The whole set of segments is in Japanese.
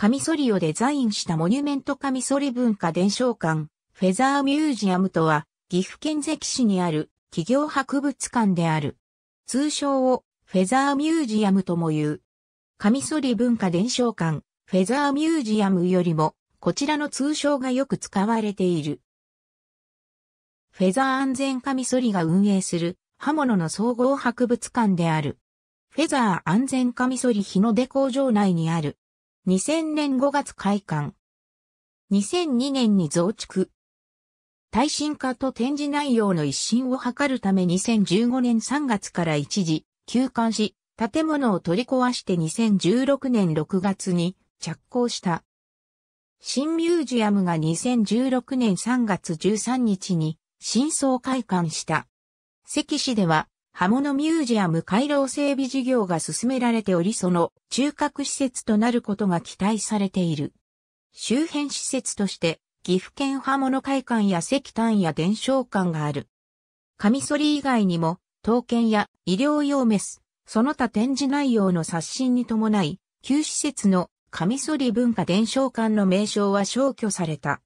カミソリをデザインしたモニュメントカミソリ文化伝承館、フェザーミュージアムとは、岐阜県関市にある企業博物館である。通称をフェザーミュージアムとも言う。カミソリ文化伝承館、フェザーミュージアムよりも、こちらの通称がよく使われている。フェザー安全カミソリが運営する刃物の総合博物館である。フェザー安全カミソリ日の出工場内にある2000年5月開館。2002年に増築。耐震化と展示内容の一新を図るため2015年3月から一時休館し、建物を取り壊して2016年6月に着工した。新ミュージアムが2016年3月13日に新装開館した。関市では刃物ミュージアム回廊整備事業が進められておりその中核施設となることが期待されている。周辺施設として岐阜県刃物会館や石炭や伝承館がある。カミソリ以外にも刀剣や医療用メス、その他展示内容の刷新に伴い、旧施設のカミソリ文化伝承館の名称は消去された。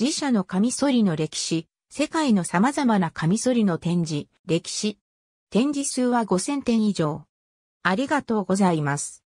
自社のカミソリの歴史、世界の様々なカミソリの展示、歴史、展示数は5000点以上。ありがとうございます。